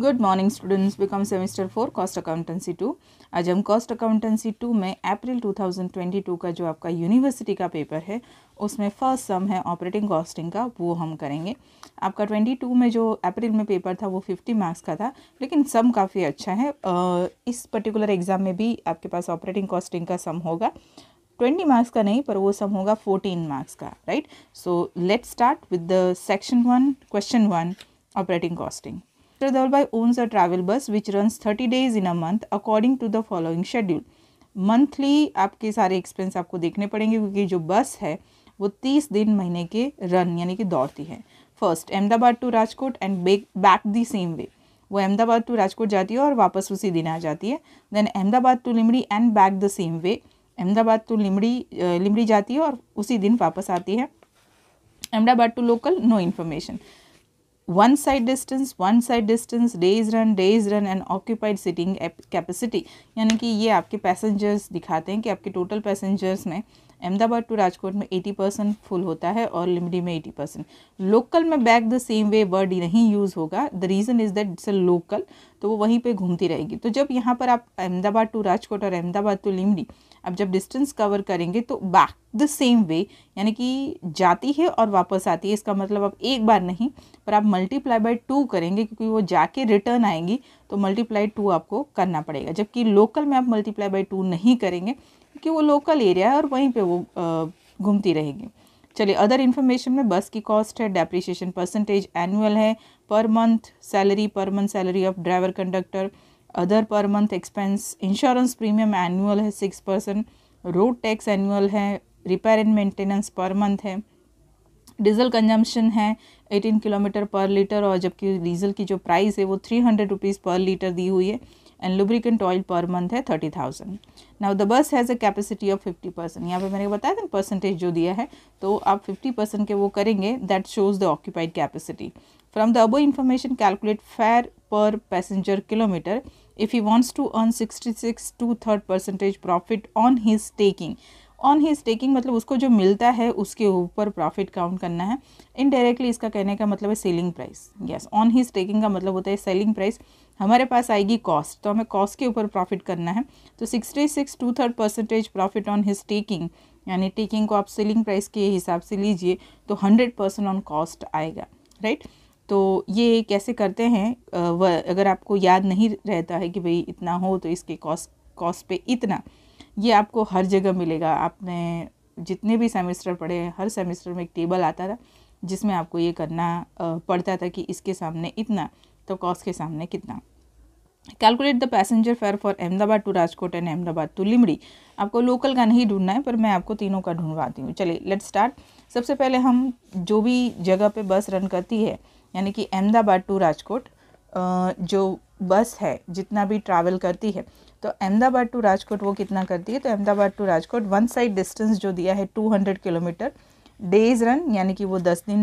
Good morning students BCom semester four cost accountancy two आज हम cost accountancy to में अप्रैल 2022 का जो आपका यूनिवर्सिटी का पेपर है उसमें फर्स्ट सम है ऑपरेटिंग कॉस्टिंग का वो हम करेंगे आपका 22 में जो अप्रैल में पेपर था वो 50 मार्क्स का था लेकिन सम काफ़ी अच्छा है इस पर्टिकुलर एग्ज़ाम में भी आपके पास ऑपरेटिंग कॉस्टिंग का सम होगा ट्वेंटी मार्क्स का नहीं पर वो सम होगा फोर्टीन मार्क्स का right so let start with the section one question one operating costing Mr. Dalbai owns a travel bus which runs 30 days in a month according to the following schedule. Monthly आपके सारे expense आपको देखने पड़ेंगे क्योंकि जो bus है वो 30 दिन महीने के run यानी कि दौड़ती है First Ahmedabad to Rajkot and back the same way. वो अहमदाबाद टू राजकोट जाती है और वापस उसी दिन आ जाती है then Ahmedabad to Limdi and back the same way Ahmedabad to Limdi Limdi जाती है और उसी दिन वापस आती है Ahmedabad to local no information one side distance one side distance days run days run and occupied sitting capacity यानी कि ये आपके पैसेंजर्स दिखाते हैं कि आपके टोटल पैसेंजर्स में अहमदाबाद टू राजकोट में 80 परसेंट फुल होता है और लिमडी में 80 परसेंट लोकल में back the same way word नहीं यूज़ होगा the reason is that it's a local तो वो वहीं पे घूमती रहेगी तो जब यहाँ पर आप अहमदाबाद टू राजकोट और अहमदाबाद टू लिमडी अब जब डिस्टेंस कवर करेंगे तो बैक द सेम वे यानी कि जाती है और वापस आती है इसका मतलब आप एक बार नहीं पर आप मल्टीप्लाई बाई टू करेंगे क्योंकि वो जाके रिटर्न आएंगी तो मल्टीप्लाई टू आपको करना पड़ेगा जबकि लोकल में आप मल्टीप्लाई बाई टू नहीं करेंगे क्योंकि वो लोकल एरिया है और वहीं पर वो घूमती रहेगी चलिए अदर इन्फॉर्मेशन में बस की कॉस्ट है डेप्रिशिएशन परसेंटेज एनुअल है per month salary per month salary of driver conductor other per month expense insurance premium annual है six percent road tax annual है repair and maintenance per month है diesel consumption है eighteen kilometre per litre और जबकि diesel की जो price है वो three hundred rupees per litre दी हुई है and lubricant oil per month है thirty thousand now the bus has a capacity of fifty percent यहाँ पे मैंने बताया था परसेंटेज जो दिया है तो आप फिफ्टी परसेंट के वो करेंगे that shows the occupied capacity from the above information calculate fare per passenger kilometre if he wants to earn 66 two third percentage profit on his taking on his taking मतलब उसको जो मिलता है उसके ऊपर प्रॉफिट काउंट करना है indirectly इसका कहने का मतलब है selling price yes on his taking का मतलब होता है सेलिंग प्राइस हमारे पास आएगी कॉस्ट तो हमें कॉस्ट के ऊपर प्रॉफिट करना है तो sixty six two third percentage profit on his taking यानी टेकिंग को आप सेलिंग प्राइस के हिसाब से लीजिए तो हंड्रेड परसेंट ऑन कॉस्ट आएगा राइट right? तो ये कैसे करते हैं अगर आपको याद नहीं रहता है कि भाई इतना हो तो इसके कॉस्ट कॉस्ट पे इतना ये आपको हर जगह मिलेगा आपने जितने भी सेमेस्टर पढ़े हैं हर सेमेस्टर में एक टेबल आता था जिसमें आपको ये करना पड़ता था कि इसके सामने इतना तो कॉस्ट के सामने कितना calculate the passenger fare for Ahmedabad to Rajkot and Ahmedabad to Limdi आपको लोकल का नहीं ढूंढना है पर मैं आपको तीनों का ढूंढवाती हूँ चलिए लेट स्टार्ट सबसे पहले हम जो भी जगह पे बस रन करती है यानी कि अहमदाबाद टू राजकोट जो बस है जितना भी ट्रैवल करती है तो अहमदाबाद टू राजकोट वो कितना करती है तो Ahmedabad to Rajkot one side distance जो दिया है two hundred kilometre days run यानी कि वो दस दिन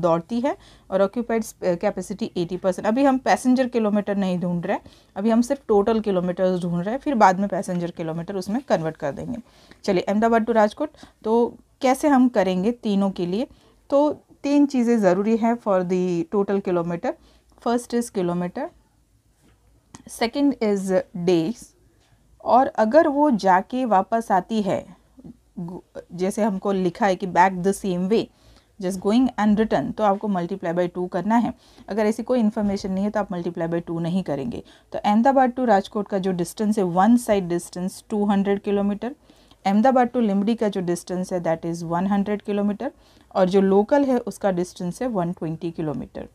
दौड़ती है और ऑक्यूपाइड कैपेसिटी एटी परसेंट अभी हम पैसेंजर किलोमीटर नहीं ढूंढ रहे अभी हम सिर्फ टोटल किलोमीटर्स ढूंढ रहे हैं फिर बाद में पैसेंजर किलोमीटर उसमें कन्वर्ट कर देंगे चलिए अहमदाबाद टू राजकोट तो कैसे हम करेंगे तीनों के लिए तो तीन चीज़ें ज़रूरी हैं for the total kilometre first is kilometre second is days और अगर वो जाके वापस आती है जैसे हमको लिखा है कि back the same way just going and return तो आपको मल्टीप्लाई बाई टू करना है अगर ऐसी कोई इन्फॉर्मेशन नहीं है तो आप मल्टीप्लाई बाई टू नहीं करेंगे तो अहमदाबाद टू राजकोट का जो डिस्टेंस है one side distance two hundred kilometre Ahmedabad to Limdi का जो डिस्टेंस है दैट इज़ 100 किलोमीटर और जो लोकल है उसका डिस्टेंस है 120 किलोमीटर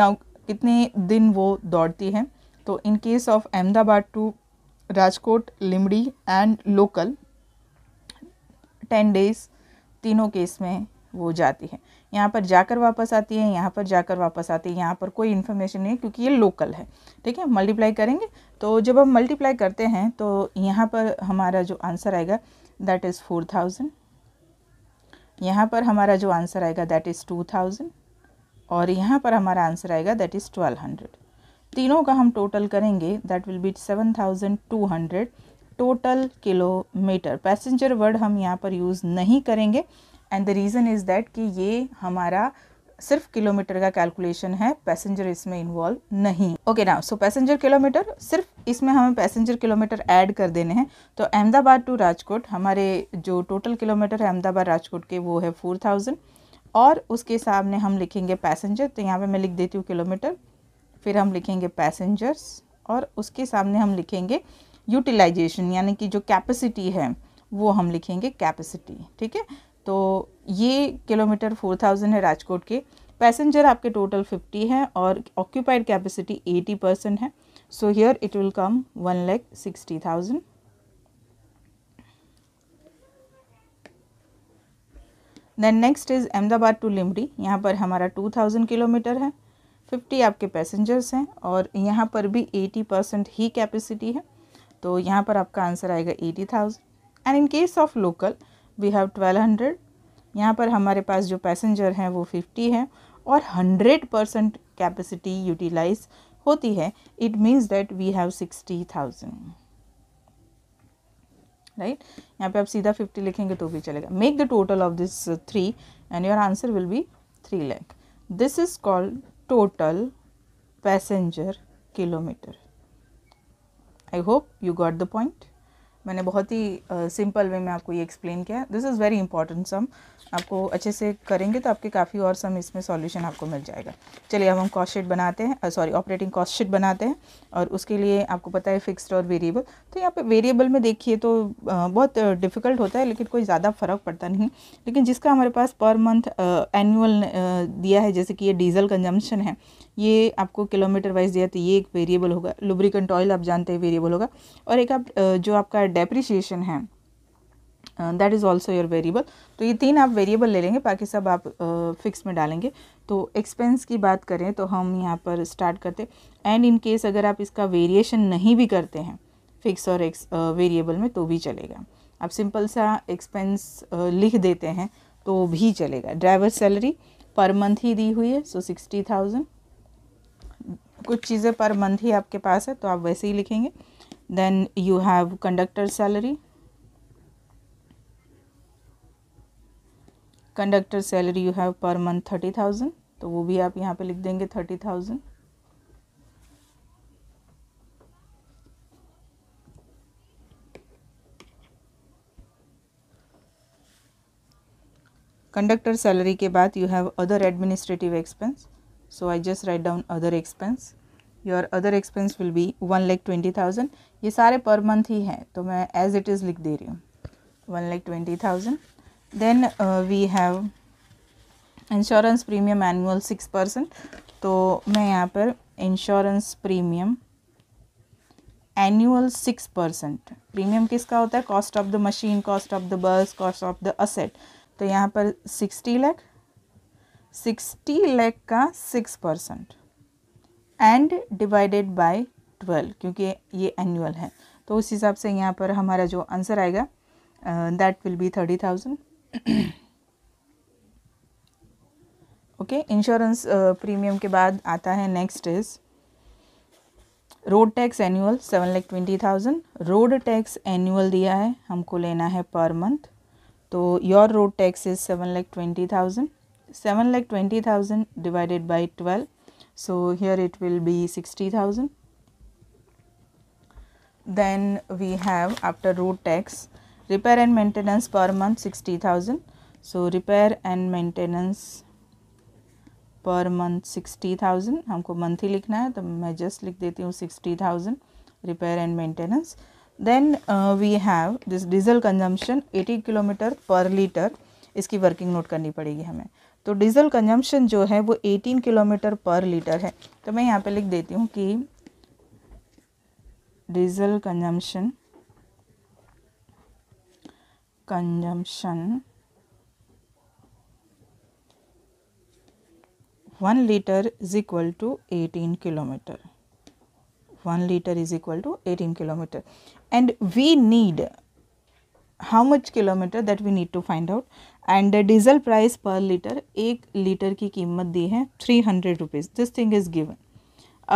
नाउ कितने दिन वो दौड़ती हैं तो in case of Ahmedabad to Rajkot Limdi and local ten days तीनों केस में वो जाती है यहाँ पर जाकर वापस आती है यहाँ पर जाकर वापस आती है यहाँ पर कोई इन्फॉर्मेशन नहीं है क्योंकि ये लोकल है ठीक है मल्टीप्लाई करेंगे तो जब हम मल्टीप्लाई करते हैं तो यहाँ पर हमारा जो आंसर आएगा दैट इज़ फोर थाउजेंड यहाँ पर हमारा जो आंसर आएगा दैट इज़ टू थाउजेंड और यहाँ पर हमारा आंसर आएगा दैट इज़ ट्वेल्व हंड्रेड तीनों का हम टोटल करेंगे that will be seven thousand two hundred total kilometre passenger word हम यहाँ पर यूज़ नहीं करेंगे and the reason is that कि ये हमारा सिर्फ किलोमीटर का कैलकुलेशन है पैसेंजर इसमें इन्वॉल्व नहीं ओके ना सो पैसेंजर किलोमीटर सिर्फ इसमें हमें पैसेंजर किलोमीटर ऐड कर देने हैं तो अहमदाबाद टू राजकोट हमारे जो टोटल किलोमीटर है अहमदाबाद राजकोट के वो है फोर थाउजेंड और उसके सामने हम लिखेंगे पैसेंजर तो यहाँ पे मैं लिख देती हूँ किलोमीटर फिर हम लिखेंगे पैसेंजर्स और उसके सामने हम लिखेंगे यूटिलाइजेशन यानी कि जो कैपेसिटी है वो हम लिखेंगे कैपेसिटी ठीक है तो ये किलोमीटर फोर थाउजेंड है राजकोट के पैसेंजर आपके टोटल फिफ्टी हैं और ऑक्यूपाइड कैपेसिटी एटी परसेंट है so here it will come one lakh sixty thousand then next is Ahmedabad to Limdi यहाँ पर हमारा टू थाउजेंड किलोमीटर है फिफ्टी आपके पैसेंजर्स हैं और यहाँ पर भी एटी परसेंट ही कैपेसिटी है तो यहाँ पर आपका आंसर आएगा eighty thousand and in case of local we have twelve hundred यहाँ पर हमारे पास जो पैसेंजर हैं वो फिफ्टी है और हंड्रेड परसेंट कैपेसिटी यूटिलाइज होती है it means that we have sixty thousand right यहाँ पे आप सीधा फिफ्टी लिखेंगे तो भी चलेगा make the total of this three and your answer will be three lakh this is called total passenger kilometre I hope you got the point मैंने बहुत ही सिंपल वे में आपको ये एक्सप्लेन किया this is very important sum आपको अच्छे से करेंगे तो आपके काफ़ी और सम इसमें सॉल्यूशन आपको मिल जाएगा चलिए अब हम कॉस्ट शीट बनाते हैं सॉरी ऑपरेटिंग कॉस्ट शीट बनाते हैं और उसके लिए आपको पता है फिक्स्ड और वेरिएबल तो यहाँ पे वेरिएबल में देखिए तो बहुत डिफ़िकल्ट होता है लेकिन कोई ज़्यादा फ़र्क पड़ता नहीं लेकिन जिसका हमारे पास पर मंथ एनुअल दिया है जैसे कि ये डीजल कंजम्पशन है ये आपको किलोमीटर वाइज दिया तो ये एक वेरिएबल होगा लुब्रिकेंट ऑयल आप जानते हैं वेरिएबल होगा और एक आप जो आपका डेप्रिशिएशन है that is also your variable तो ये तीन आप वेरिएबल ले लेंगे बाकी सब आप फिक्स uh, में डालेंगे तो एक्सपेंस की बात करें तो हम यहाँ पर स्टार्ट करते एंड इन केस अगर आप इसका वेरिएशन नहीं भी करते हैं फिक्स और एक्स वेरिएबल uh, में तो भी चलेगा आप सिंपल सा एक्सपेंस uh, लिख देते हैं तो भी चलेगा ड्राइवर सैलरी पर मंथ ही दी हुई है सो सिक्सटी थाउजेंड कुछ चीज़ें पर मंथ ही आपके पास है तो आप वैसे ही लिखेंगे then you have conductor salary conductor salary you have per month thirty thousand तो वो भी आप यहाँ पे लिख देंगे थर्टी थाउजेंड कंडक्टर सैलरी के बाद you have other administrative expense so I just write down other expense your other expense will be one lakh twenty thousand ये सारे पर मंथ ही हैं तो मैं एज इट इज़ लिख दे रही हूँ one lakh twenty thousand then we have insurance premium annual six percent तो मैं यहाँ पर insurance premium annual six percent premium किसका होता है cost of the machine cost of the bus cost of the asset तो यहाँ पर सिक्सटी लैख सिक्सटी लैख का six percent and divided by twelve क्योंकि ये एनुअल है तो उस हिसाब से यहाँ पर हमारा जो आंसर आएगा that will be thirty thousand okay insurance premium के बाद आता है next is road tax annual seven lakh twenty thousand road tax annual दिया है हमको लेना है पर मंथ तो your road tax is seven lakh twenty thousand 7 lakh 20000 divided by 12 so here it will be 60000 then we have after road tax repair and maintenance per month 60000 so repair and maintenance per month sixty thousand हमको monthly लिखना है तो मैं just लिख देती हूँ sixty thousand repair and maintenance then we have this diesel consumption eighty kilometre per litre इसकी working note करनी पड़ेगी हमें तो डीज़ल कंजम्पशन जो है वो 18 किलोमीटर पर लीटर है तो मैं यहाँ पे लिख देती हूँ कि diesel consumption consumption one litre is equal to eighteen kilometre one litre is equal to eighteen kilometre and we need how much kilometre that we need to find out and diesel price per litre एक litre की कीमत दी है three hundred rupees this thing is given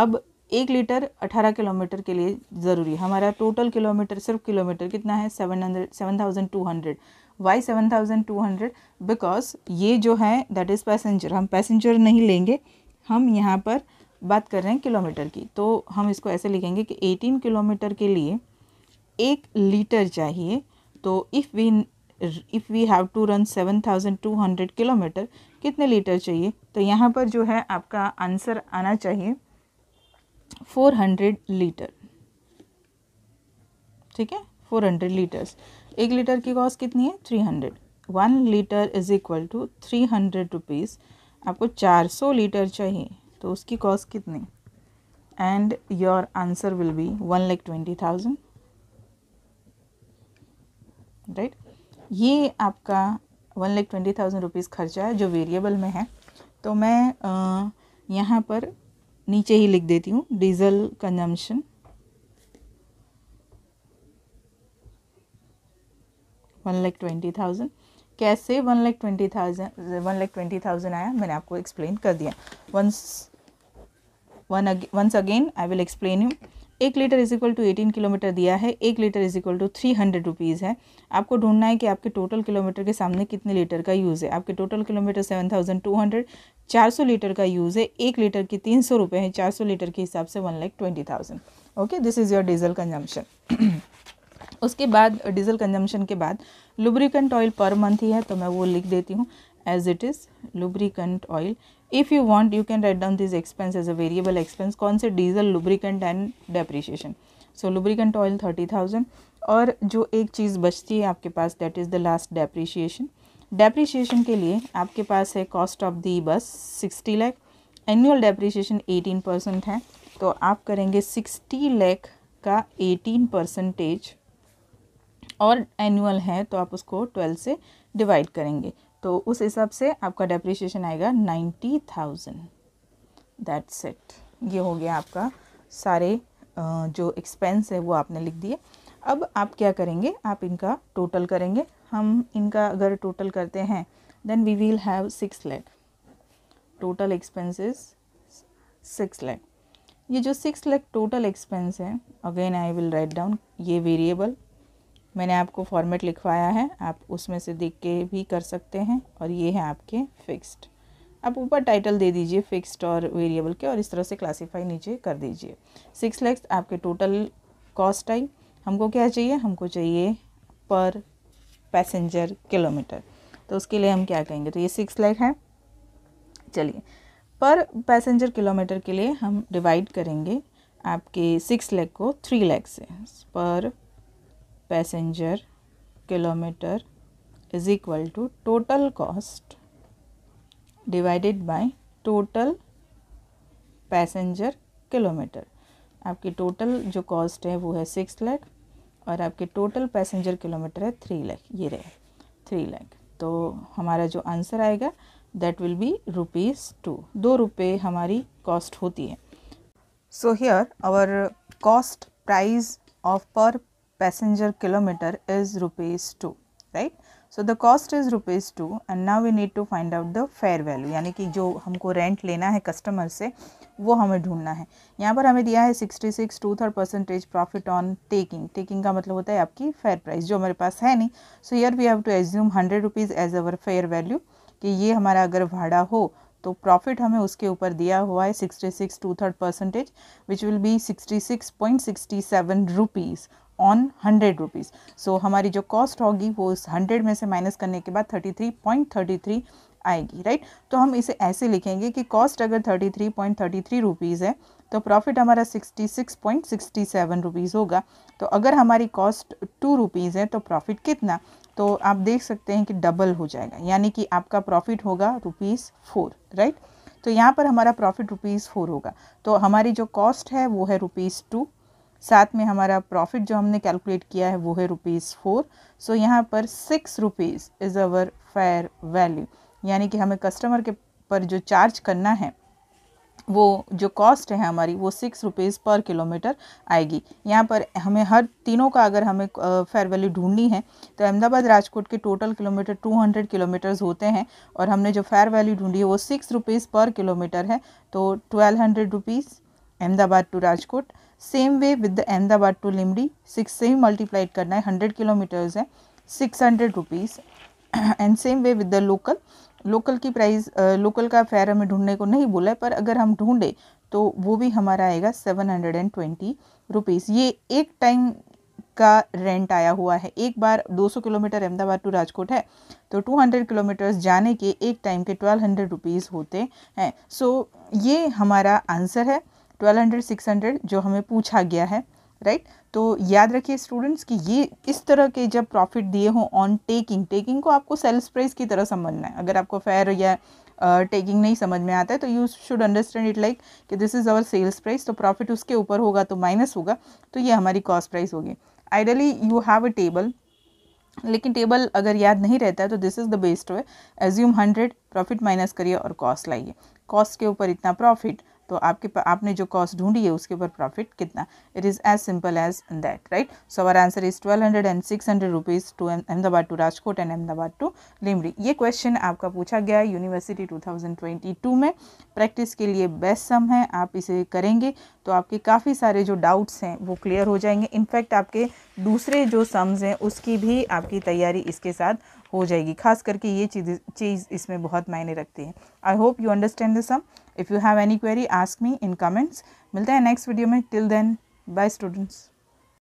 अब एक litre अठारह kilometre के लिए ज़रूरी है हमारा टोटल किलोमीटर सिर्फ किलोमीटर कितना है seven hundred seven thousand two hundred why seven thousand two hundred because ये जो है दैट इज़ पैसेंजर हम पैसेंजर नहीं लेंगे हम यहाँ पर बात कर रहे हैं किलोमीटर की तो हम इसको ऐसे लिखेंगे कि एटीन किलोमीटर के लिए एक लीटर चाहिए तो if we if we have to run seven thousand two hundred kilometre कितने लीटर चाहिए तो यहाँ पर जो है आपका आंसर आना चाहिए फोर हंड्रेड लीटर ठीक है फोर हंड्रेड लीटर्स एक लीटर की कॉस्ट कितनी है three hundred one litre is equal to three hundred rupees आपको चार सौ लीटर चाहिए तो उसकी कॉस्ट कितनी and your answer will be one lakh twenty thousand right ये आपका one lakh twenty thousand rupees खर्चा है जो वेरिएबल में है तो मैं यहाँ पर नीचे ही लिख देती हूँ diesel consumption one lakh twenty thousand कैसे one lakh twenty thousand one lakh twenty thousand आया मैंने आपको एक्सप्लेन कर दिया once one once again I will explain you एक litre is equal to eighteen kilometre दिया है एक litre is equal to three hundred rupees है आपको ढूंढना है कि आपके टोटल किलोमीटर के सामने कितने लीटर का यूज़ है आपके total kilometre seven thousand two hundred चार सौ लीटर का यूज़ है एक लीटर की तीन सौ रुपये है चार सौ लीटर के हिसाब से one lakh twenty thousand okay this is your diesel consumption उसके बाद डीजल कंजम्पशन के बाद लुब्रिकेंट ऑयल पर मंथ ही है तो मैं वो लिख देती हूँ as it is lubricant oil if you want you can write down this expense as a variable expense कौन से diesel lubricant and depreciation so lubricant oil thirty thousand और जो एक चीज़ बचती है आपके पास that is the last depreciation depreciation के लिए आपके पास है cost of the bus sixty lakh annual depreciation eighteen percent है तो आप करेंगे सिक्सटी लैख का एटीन परसेंटेज और एनुअल है तो आप उसको ट्वेल्व से डिवाइड करेंगे तो उस हिसाब से आपका डेप्रिसिएशन आएगा नाइन्टी थाउजेंड दैट्स इट ये हो गया आपका सारे जो एक्सपेंस है वो आपने लिख दिए अब आप क्या करेंगे आप इनका टोटल करेंगे हम इनका अगर टोटल करते हैं then we will have six lakh total expenses six lakh ये जो सिक्स लैख टोटल एक्सपेंस है again I will write down ये वेरिएबल मैंने आपको फॉर्मेट लिखवाया है आप उसमें से देख के भी कर सकते हैं और ये है आपके फिक्स्ड आप ऊपर टाइटल दे दीजिए फिक्स्ड और वेरिएबल के और इस तरह से क्लासीफाई नीचे कर दीजिए सिक्स लैक्स आपके टोटल कॉस्ट आई हमको क्या चाहिए हमको चाहिए पर पैसेंजर किलोमीटर तो उसके लिए हम क्या कहेंगे तो ये सिक्स लैख है चलिए पर पैसेंजर किलोमीटर के लिए हम डिवाइड करेंगे आपके सिक्स लैख को थ्री लैख से per passenger kilometre is equal to total cost divided by total passenger kilometre आपकी टोटल जो कॉस्ट है वो है सिक्स लाख और आपके टोटल पैसेंजर किलोमीटर है थ्री लाख ये रहे थ्री लाख तो हमारा जो आंसर आएगा that will be rupees two दो रुपये हमारी कॉस्ट होती है so here our cost price of per passenger kilometer is rupees 2 right so the cost is rupees two and now we need to find out the fare value यानी कि जो हमको rent लेना है कस्टमर से वो हमें ढूंढना है यहाँ पर हमें दिया है sixty six two third percentage profit on taking taking का मतलब होता है आपकी फेयर प्राइस जो हमारे पास है नहीं so here we have to assume hundred rupees as our fare value कि ये हमारा अगर भाड़ा हो तो प्रॉफिट हमें उसके ऊपर दिया हुआ है sixty six two third percentage which will be sixty six point sixty seven rupees on hundred rupees so हमारी जो कॉस्ट होगी वो इस हंड्रेड में से माइनस करने के बाद thirty three point thirty three आएगी राइट तो हम इसे ऐसे लिखेंगे कि कॉस्ट अगर thirty three point thirty three rupees है तो प्रॉफिट हमारा sixty six point sixty seven rupees होगा तो अगर हमारी कॉस्ट टू रुपीज़ है तो प्रॉफिट कितना तो आप देख सकते हैं कि डबल हो जाएगा यानी कि आपका प्रॉफिट होगा रुपीज़ फोर राइट तो यहाँ पर हमारा प्रॉफिट रुपीज़ फोर होगा तो हमारी जो कॉस्ट है वो है रुपीज़ टू साथ में हमारा प्रॉफिट जो हमने कैलकुलेट किया है वो है रुपीज़ फोर सो यहाँ पर six rupees is our fare value यानी कि हमें कस्टमर के पर जो चार्ज करना है वो जो कॉस्ट है हमारी वो सिक्स रुपीज़ पर किलोमीटर आएगी यहाँ पर हमें हर तीनों का अगर हमें फेयर वैल्यू ढूंढनी है तो अहमदाबाद राजकोट के total kilometre two hundred kilometres होते हैं और हमने जो फेयर वैल्यू ढूंढी है वो सिक्स रुपीज़ पर किलोमीटर है तो twelve hundred rupees Ahmedabad to Rajkot same way with the Ahmedabad to Limdi six से ही मल्टीप्लाइड करना है हंड्रेड किलोमीटर्स है six hundred rupees and same way with the local local की प्राइस लोकल का फेयर हमें ढूंढने को नहीं बोला है पर अगर हम ढूंढे तो वो भी हमारा आएगा seven hundred and twenty rupees ये एक टाइम का रेंट आया हुआ है एक बार 200 किलोमीटर अहमदाबाद टू राजकोट है तो 200 किलोमीटर्स जाने के एक टाइम के 1200 हंड्रेड रुपीज़ होते हैं सो so, ये हमारा आंसर है ट्वेल्व हंड्रेड सिक्स हंड्रेड जो हमें पूछा गया है राइट right? तो याद रखिए स्टूडेंट्स कि ये इस तरह के जब प्रॉफिट दिए हों ऑन टेकिंग टेकिंग को आपको सेल्स प्राइस की तरह समझना है अगर आपको फेयर या टेकिंग uh, नहीं समझ में आता है तो you should understand it like कि this is our sales price तो प्रॉफिट उसके ऊपर होगा तो माइनस होगा तो ये हमारी कॉस्ट प्राइस होगी ideally you have a table लेकिन टेबल अगर याद नहीं रहता है तो this is the best way assume hundred profit minus करिए और कॉस्ट लाइए कॉस्ट के ऊपर इतना प्रॉफिट तो आपके आपने जो कॉस्ट ढूंढी है उसके ऊपर प्रॉफिट कितना it is as simple as that right so our answer is twelve hundred and six hundred rupees to Ahmedabad to Rajkot and Ahmedabad to Limri ये क्वेश्चन आपका पूछा गया है university two thousand twenty two में प्रैक्टिस के लिए बेस्ट सम है आप इसे करेंगे तो आपके काफ़ी सारे जो डाउट्स हैं वो क्लियर हो जाएंगे इनफैक्ट आपके दूसरे जो सम्स हैं उसकी भी आपकी तैयारी इसके साथ हो जाएगी खास करके ये चीज़ चीज़ इसमें बहुत मायने रखती है I hope you understand the sum if you have any query ask me in comments मिलते हैं नेक्स्ट वीडियो में टिल देन बाय स्टूडेंट्स